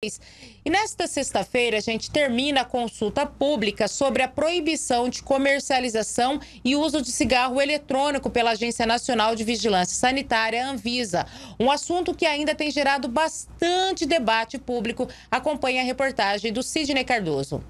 E nesta sexta-feira, a gente termina a consulta pública sobre a proibição de comercialização e uso de cigarro eletrônico pela Agência Nacional de Vigilância Sanitária, Anvisa. Um assunto que ainda tem gerado bastante debate público. Acompanhe a reportagem do Sidney Cardoso.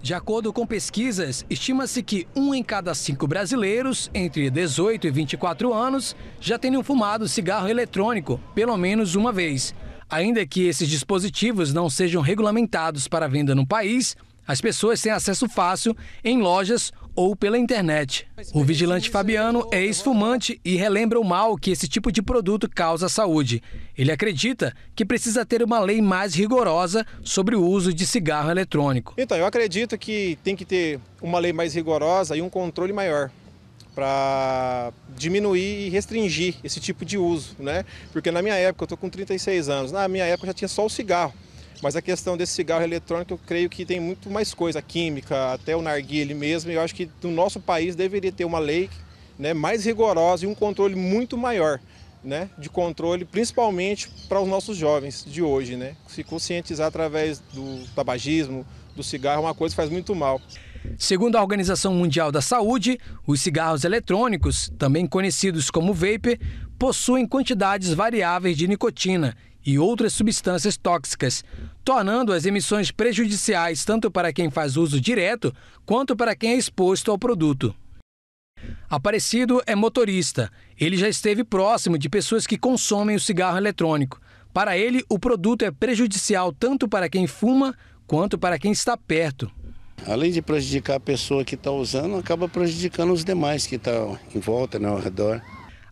De acordo com pesquisas, estima-se que um em cada cinco brasileiros entre 18 e 24 anos já tenham fumado cigarro eletrônico pelo menos uma vez. Ainda que esses dispositivos não sejam regulamentados para venda no país, as pessoas têm acesso fácil em lojas ou pela internet. O vigilante Fabiano é esfumante e relembra o mal que esse tipo de produto causa à saúde. Ele acredita que precisa ter uma lei mais rigorosa sobre o uso de cigarro eletrônico. Então, eu acredito que tem que ter uma lei mais rigorosa e um controle maior para diminuir e restringir esse tipo de uso, né? Porque na minha época, eu estou com 36 anos, na minha época já tinha só o cigarro. Mas a questão desse cigarro eletrônico, eu creio que tem muito mais coisa, química, até o narguile mesmo. E eu acho que no nosso país deveria ter uma lei né, mais rigorosa e um controle muito maior né, de controle, principalmente para os nossos jovens de hoje. Né? Se conscientizar através do tabagismo, do cigarro, é uma coisa que faz muito mal. Segundo a Organização Mundial da Saúde, os cigarros eletrônicos, também conhecidos como vape, possuem quantidades variáveis de nicotina e outras substâncias tóxicas, tornando as emissões prejudiciais tanto para quem faz uso direto quanto para quem é exposto ao produto. Aparecido é motorista. Ele já esteve próximo de pessoas que consomem o cigarro eletrônico. Para ele, o produto é prejudicial tanto para quem fuma quanto para quem está perto. Além de prejudicar a pessoa que está usando, acaba prejudicando os demais que estão tá em volta, né, ao redor.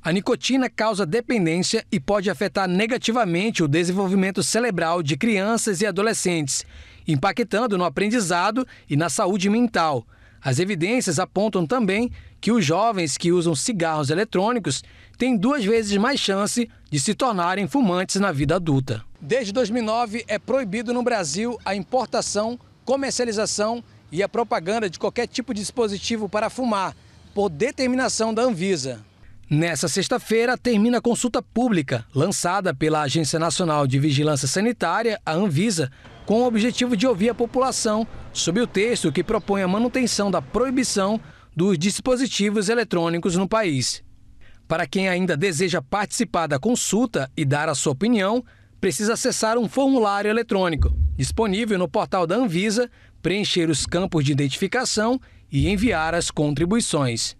A nicotina causa dependência e pode afetar negativamente o desenvolvimento cerebral de crianças e adolescentes, impactando no aprendizado e na saúde mental. As evidências apontam também que os jovens que usam cigarros eletrônicos têm duas vezes mais chance de se tornarem fumantes na vida adulta. Desde 2009, é proibido no Brasil a importação, comercialização e a propaganda de qualquer tipo de dispositivo para fumar, por determinação da Anvisa. Nessa sexta-feira, termina a consulta pública, lançada pela Agência Nacional de Vigilância Sanitária, a Anvisa, com o objetivo de ouvir a população sobre o texto que propõe a manutenção da proibição dos dispositivos eletrônicos no país. Para quem ainda deseja participar da consulta e dar a sua opinião, precisa acessar um formulário eletrônico disponível no portal da Anvisa preencher os campos de identificação e enviar as contribuições.